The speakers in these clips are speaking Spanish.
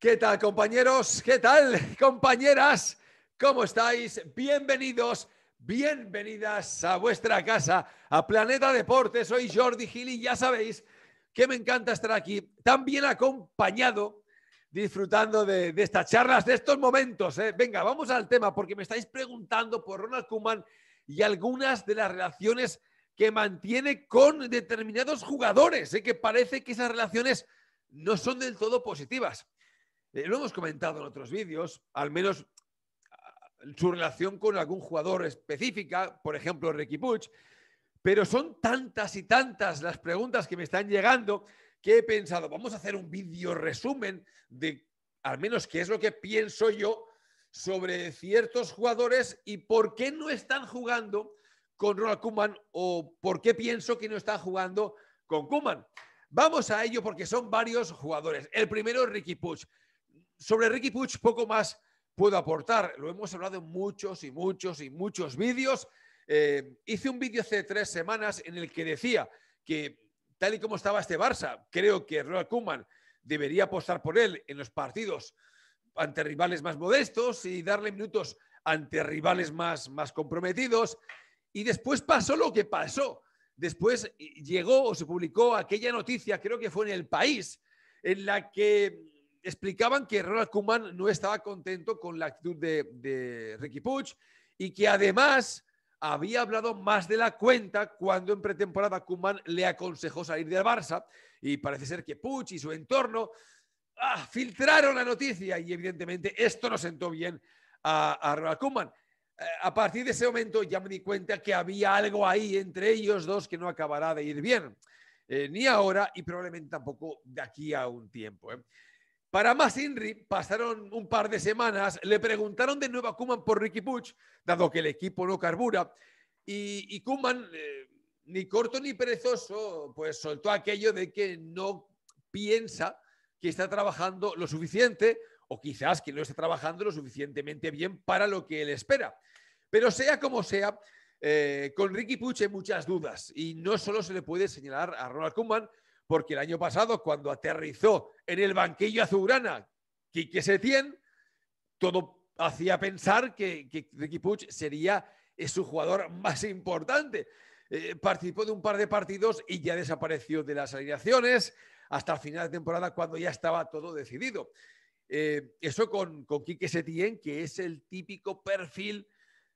¿Qué tal compañeros? ¿Qué tal compañeras? ¿Cómo estáis? Bienvenidos, bienvenidas a vuestra casa, a Planeta Deporte. Soy Jordi Gil y ya sabéis que me encanta estar aquí, tan bien acompañado, disfrutando de, estas charlas, de estos momentos. ¿eh? Venga, vamos al tema, porque me estáis preguntando por Ronald Kuman y algunas de las relaciones que mantiene con determinados jugadores, ¿eh? que parece que esas relaciones no son del todo positivas. Eh, lo hemos comentado en otros vídeos, al menos ah, su relación con algún jugador específica, por ejemplo Ricky Puch, pero son tantas y tantas las preguntas que me están llegando que he pensado, vamos a hacer un vídeo resumen de al menos qué es lo que pienso yo sobre ciertos jugadores y por qué no están jugando con Ronald Kuman o por qué pienso que no están jugando con Kuman. Vamos a ello porque son varios jugadores. El primero es Ricky Puch sobre Ricky Puch poco más puedo aportar. Lo hemos hablado en muchos y muchos y muchos vídeos. Eh, hice un vídeo hace tres semanas en el que decía que tal y como estaba este Barça, creo que Ronald Koeman debería apostar por él en los partidos ante rivales más modestos y darle minutos ante rivales más, más comprometidos. Y después pasó lo que pasó. Después llegó o se publicó aquella noticia, creo que fue en el país, en la que explicaban que Ronald Koeman no estaba contento con la actitud de, Ricky Puch y que además había hablado más de la cuenta cuando en pretemporada Kuman le aconsejó salir del Barça y parece ser que Puch y su entorno ah, filtraron la noticia y evidentemente esto no sentó bien a, Ronald Koeman. Eh, a partir de ese momento ya me di cuenta que había algo ahí entre ellos dos que no acabará de ir bien, eh, ni ahora y probablemente tampoco de aquí a un tiempo. ¿eh? Para más Inri, pasaron un par de semanas, le preguntaron de nuevo a Kuman por Ricky Puch, dado que el equipo no carbura, y, y Kuman, eh, ni corto ni perezoso, pues soltó aquello de que no piensa que está trabajando lo suficiente, o quizás que no está trabajando lo suficientemente bien para lo que él espera. Pero sea como sea, eh, con Ricky Puch hay muchas dudas, y no solo se le puede señalar a Ronald Kuman, porque el año pasado, cuando aterrizó en el banquillo azulgrana Quique Setién, todo hacía pensar que, que Ricky Puig sería su jugador más importante. Eh, participó de un par de partidos y ya desapareció de las alineaciones hasta el final de temporada cuando ya estaba todo decidido. Eh, eso con, con Quique Setién, que es el típico perfil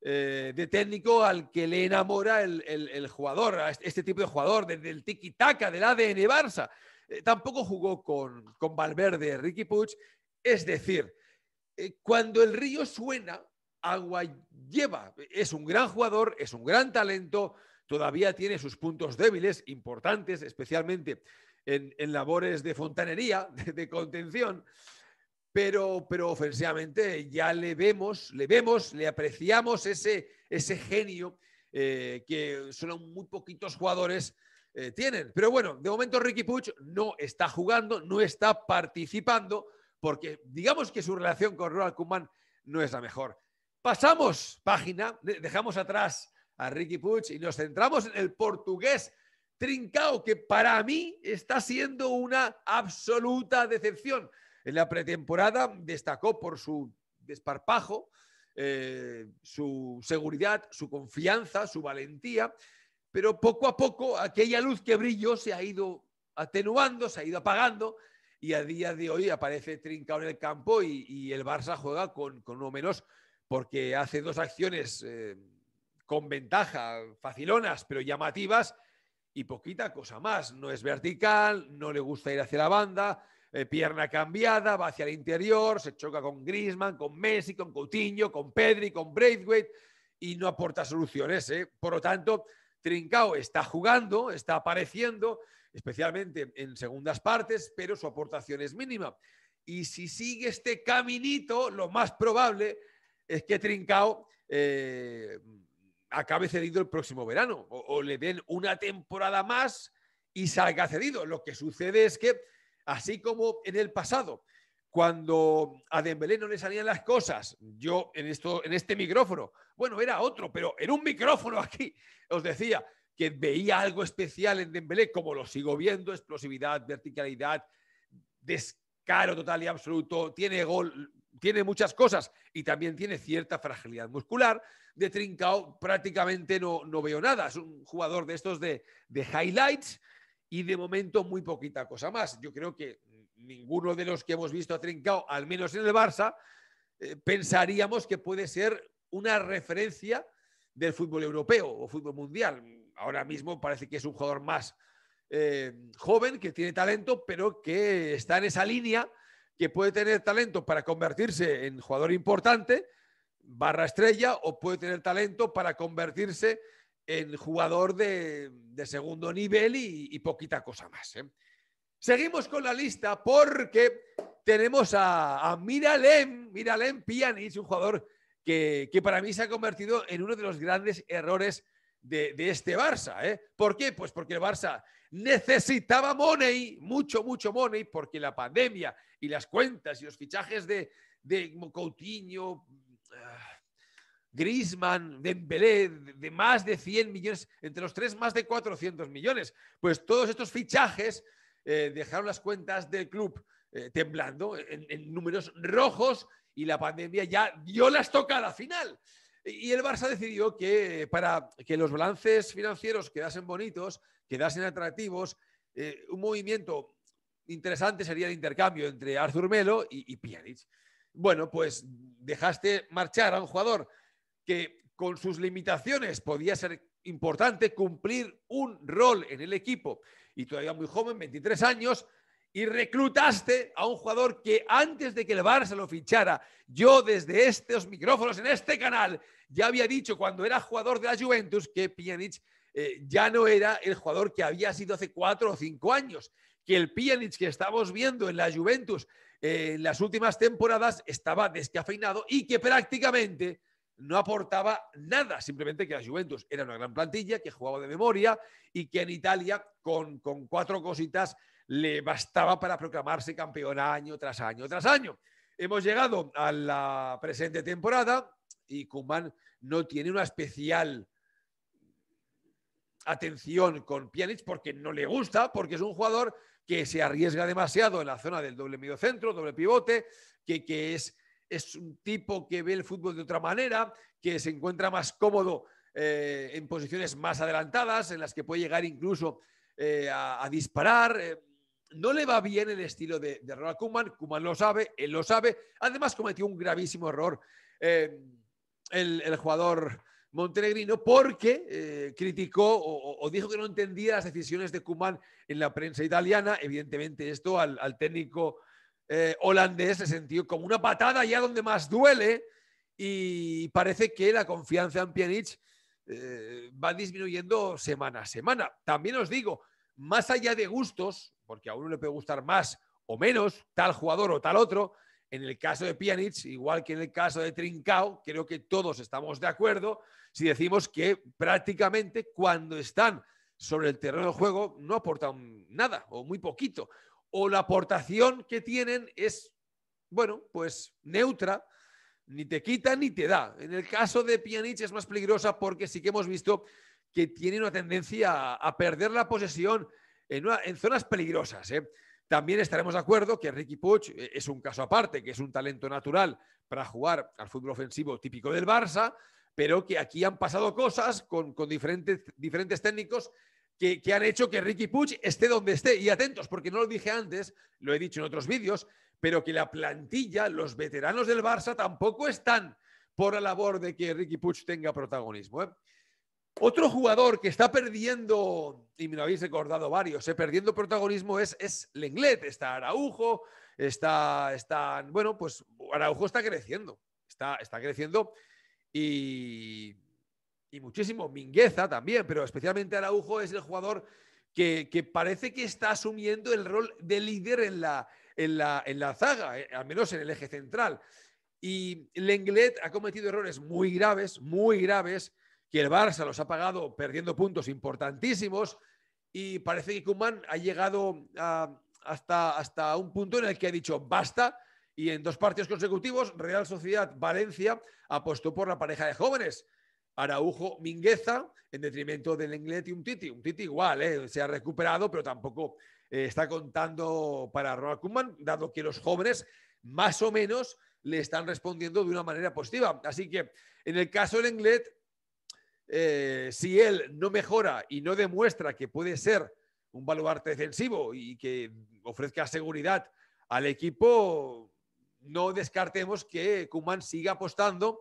eh, de técnico al que le enamora el, jugador, este, este tipo de jugador, del tiki-taka, del ADN Barça. Eh, tampoco jugó con, con Valverde, Ricky Puig. Es decir, eh, cuando el río suena, agua lleva. Es un gran jugador, es un gran talento, todavía tiene sus puntos débiles importantes, especialmente en, labores de fontanería, de contención pero, ofensivamente ya le vemos, le vemos, le apreciamos ese, genio eh, que solo muy poquitos jugadores eh, tienen. Pero bueno, de momento Ricky Puch no está jugando, no está participando, porque digamos que su relación con Ronald Koeman no es la mejor. Pasamos página, dejamos atrás a Ricky Puch y nos centramos en el portugués Trincao, que para mí está siendo una absoluta decepción. En la pretemporada destacó por su desparpajo, eh, su seguridad, su confianza, su valentía, pero poco a poco aquella luz que brilló se ha ido atenuando, se ha ido apagando y a día de hoy aparece trincado en el campo y, el Barça juega con, con, uno menos porque hace dos acciones eh, con ventaja, facilonas pero llamativas y poquita cosa más. No es vertical, no le gusta ir hacia la banda, eh, pierna cambiada, va hacia el interior, se choca con Grisman, con Messi, con Coutinho, con Pedri, con Braithwaite y no aporta soluciones. ¿eh? Por lo tanto, Trincao está jugando, está apareciendo, especialmente en segundas partes, pero su aportación es mínima. Y si sigue este caminito, lo más probable es que Trincao eh, acabe cedido el próximo verano o, le den una temporada más y salga cedido. Lo que sucede es que así como en el pasado. Cuando a Dembélé no le salían las cosas, yo en, esto, en este micrófono, bueno, era otro, pero en un micrófono aquí os decía que veía algo especial en Dembélé, como lo sigo viendo, explosividad, verticalidad, descaro total y absoluto, tiene gol, tiene muchas cosas y también tiene cierta fragilidad muscular. De Trincao prácticamente no, no veo nada. Es un jugador de estos de, de highlights y de momento muy poquita cosa más. Yo creo que ninguno de los que hemos visto a Trincao, al menos en el Barça, eh, pensaríamos que puede ser una referencia del fútbol europeo o fútbol mundial. Ahora mismo parece que es un jugador más eh, joven, que tiene talento, pero que está en esa línea, que puede tener talento para convertirse en jugador importante, barra estrella, o puede tener talento para convertirse en jugador de, segundo nivel y, poquita cosa más. ¿eh? Seguimos con la lista porque tenemos a, a Miralem, Miralem es un jugador que, para mí se ha convertido en uno de los grandes errores de, este Barça. ¿eh? ¿Por qué? Pues porque el Barça necesitaba money, mucho, mucho money, porque la pandemia y las cuentas y los fichajes de, de Coutinho... Ah, Griezmann, Dembélé, de más de 100 millones, entre los tres más de 400 millones. Pues todos estos fichajes eh, dejaron las cuentas del club eh, temblando en, números rojos y la pandemia ya dio las tocas a la final. Y el Barça decidió que eh, para que los balances financieros quedasen bonitos, quedasen atractivos, un movimiento interesante sería el intercambio entre Arthur Melo y, y Bueno, pues dejaste marchar a un jugador que con sus limitaciones podía ser importante cumplir un rol en el equipo. Y todavía muy joven, 23 años, y reclutaste a un jugador que antes de que el Barça lo fichara, yo desde estos micrófonos en este canal ya había dicho cuando era jugador de la Juventus que Pjanic eh, ya no era el jugador que había sido hace cuatro o cinco años, que el Pjanic que estamos viendo en la Juventus eh, en las últimas temporadas estaba descafeinado y que prácticamente no aportaba nada, simplemente que la Juventus era una gran plantilla, que jugaba de memoria y que en Italia, con, cuatro cositas, le bastaba para proclamarse campeón año tras año tras año. Hemos llegado a la presente temporada y Kuman no tiene una especial atención con Pjanic porque no le gusta, porque es un jugador que se arriesga demasiado en la zona del doble medio centro, doble pivote, que, que es es un tipo que ve el fútbol de otra manera, que se encuentra más cómodo eh, en posiciones más adelantadas, en las que puede llegar incluso eh, a, disparar. Eh, no le va bien el estilo de, Ronald Koeman. Koeman lo sabe, él lo sabe. Además, cometió un gravísimo error el, jugador montenegrino porque criticó o, dijo que no entendía las decisiones de Kuman en la prensa italiana. Evidentemente, esto al técnico eh, holandés se sentido como una patada ya donde más duele y parece que la confianza en Pjanic eh, va disminuyendo semana a semana. También os digo, más allá de gustos, porque a uno le puede gustar más o menos tal jugador o tal otro, en el caso de Pjanic, igual que en el caso de Trincao, creo que todos estamos de acuerdo si decimos que prácticamente cuando están sobre el terreno de juego no aportan nada o muy poquito o la aportación que tienen es, bueno, pues neutra, ni te quita ni te da. En el caso de Pjanic es más peligrosa porque sí que hemos visto que tiene una tendencia a, perder la posesión en, zonas peligrosas. ¿eh? También estaremos de acuerdo que Ricky Puch eh, es un caso aparte, que es un talento natural para jugar al fútbol ofensivo típico del Barça, pero que aquí han pasado cosas con, diferentes técnicos que, han hecho que Ricky Puig esté donde esté. Y atentos, porque no lo dije antes, lo he dicho en otros vídeos, pero que la plantilla, los veteranos del Barça tampoco están por la labor de que Ricky Puch tenga protagonismo. ¿eh? Otro jugador que está perdiendo, y me lo habéis recordado varios, se ¿eh? perdiendo protagonismo es, es Lenglet, está Araujo, está, está, bueno, pues Araujo está creciendo, está, está creciendo y y muchísimo Mingueza también, pero especialmente Araujo es el jugador que, parece que está asumiendo el rol de líder en la, zaga, eh, al menos en el eje central. Y Lenglet ha cometido errores muy graves, muy graves, que el Barça los ha pagado perdiendo puntos importantísimos. Y parece que Kuman ha llegado hasta, hasta un punto en el que ha dicho basta. Y en dos partidos consecutivos, Real Sociedad Valencia apostó por la pareja de jóvenes. Araujo Mingueza en detrimento del Englet y un Titi. un Titi igual, ¿eh? se ha recuperado, pero tampoco eh, está contando para Ronald Koeman, dado que los jóvenes más o menos le están respondiendo de una manera positiva. Así que en el caso del Englet, eh, si él no mejora y no demuestra que puede ser un baluarte defensivo y que ofrezca seguridad al equipo, no descartemos que Kuman siga apostando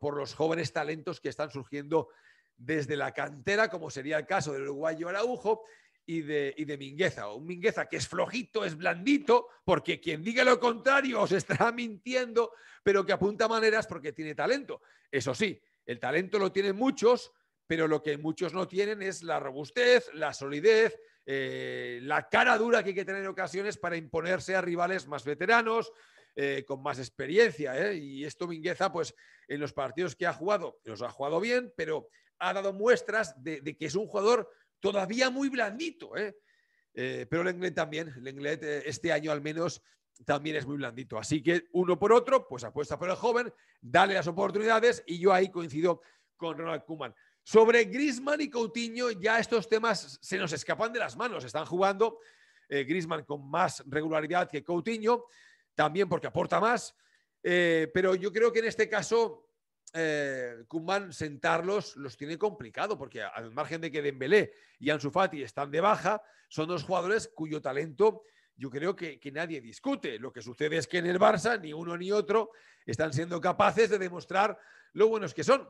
por, los jóvenes talentos que están surgiendo desde la cantera, como sería el caso del uruguayo Araujo y de, Mingueza. Un Mingueza que es flojito, es blandito, porque quien diga lo contrario os estará mintiendo, pero que apunta maneras porque tiene talento. Eso sí, el talento lo tienen muchos, pero lo que muchos no tienen es la robustez, la solidez, eh, la cara dura que hay que tener en ocasiones para imponerse a rivales más veteranos, eh, con más experiencia. ¿eh? Y esto Mingueza, pues en los partidos que ha jugado, los ha jugado bien, pero ha dado muestras de, que es un jugador todavía muy blandito. ¿eh? pero Lenglet también, Lenglet este año al menos también es muy blandito. Así que uno por otro, pues apuesta por el joven, dale las oportunidades y yo ahí coincido con Ronald Kuman. Sobre Grisman y Coutinho, ya estos temas se nos escapan de las manos. Están jugando eh, Grisman con más regularidad que Coutinho también porque aporta más. Eh, pero yo creo que en este caso, eh, sentarlos los tiene complicado, porque al margen de que Dembélé y Ansu Fati están de baja, son dos jugadores cuyo talento yo creo que, nadie discute. Lo que sucede es que en el Barça ni uno ni otro están siendo capaces de demostrar lo buenos que son.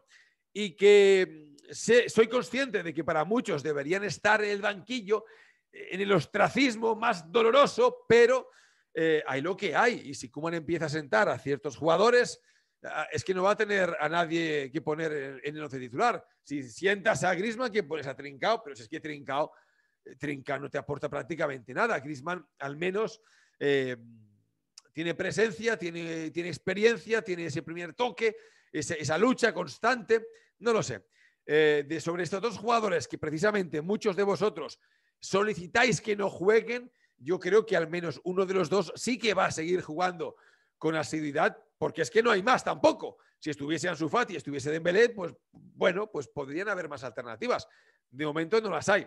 Y que mm, soy consciente de que para muchos deberían estar en el banquillo en el ostracismo más doloroso, pero eh, hay lo que hay. Y si Kuman empieza a sentar a ciertos jugadores, ah, es que no va a tener a nadie que poner en el once titular. Si sientas a Grisman, que pones a Trincao, pero si es que Trincao, eh, Trincao no te aporta prácticamente nada. Grisman al menos eh, tiene presencia, tiene, experiencia, tiene ese primer toque, esa, lucha constante, no lo sé. de sobre estos dos jugadores que precisamente muchos de vosotros solicitáis que no jueguen, yo creo que al menos uno de los dos sí que va a seguir jugando con asiduidad, porque es que no hay más tampoco. Si estuviese Ansu y estuviese Dembélé, pues bueno, pues podrían haber más alternativas. De momento no las hay.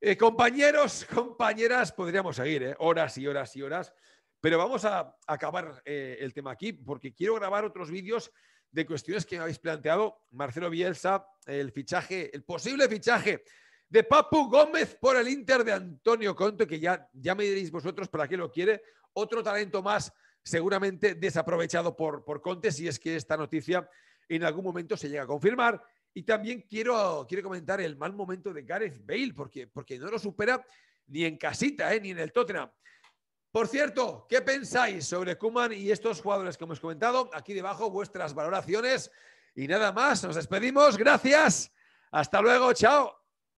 Eh, compañeros, compañeras, podríamos seguir ¿eh? horas y horas y horas, pero vamos a acabar eh, el tema aquí porque quiero grabar otros vídeos de cuestiones que me habéis planteado. Marcelo Bielsa, el fichaje, el posible fichaje de Papu Gómez por el Inter de Antonio Conte, que ya, ya me diréis vosotros para qué lo quiere. Otro talento más seguramente desaprovechado por, por Conte, si es que esta noticia en algún momento se llega a confirmar. Y también quiero, quiero comentar el mal momento de Gareth Bale, porque, porque no lo supera ni en casita, eh, ni en el Tottenham. Por cierto, ¿qué pensáis sobre Kuman y estos jugadores que hemos comentado? Aquí debajo vuestras valoraciones. Y nada más, nos despedimos. Gracias. Hasta luego. Chao.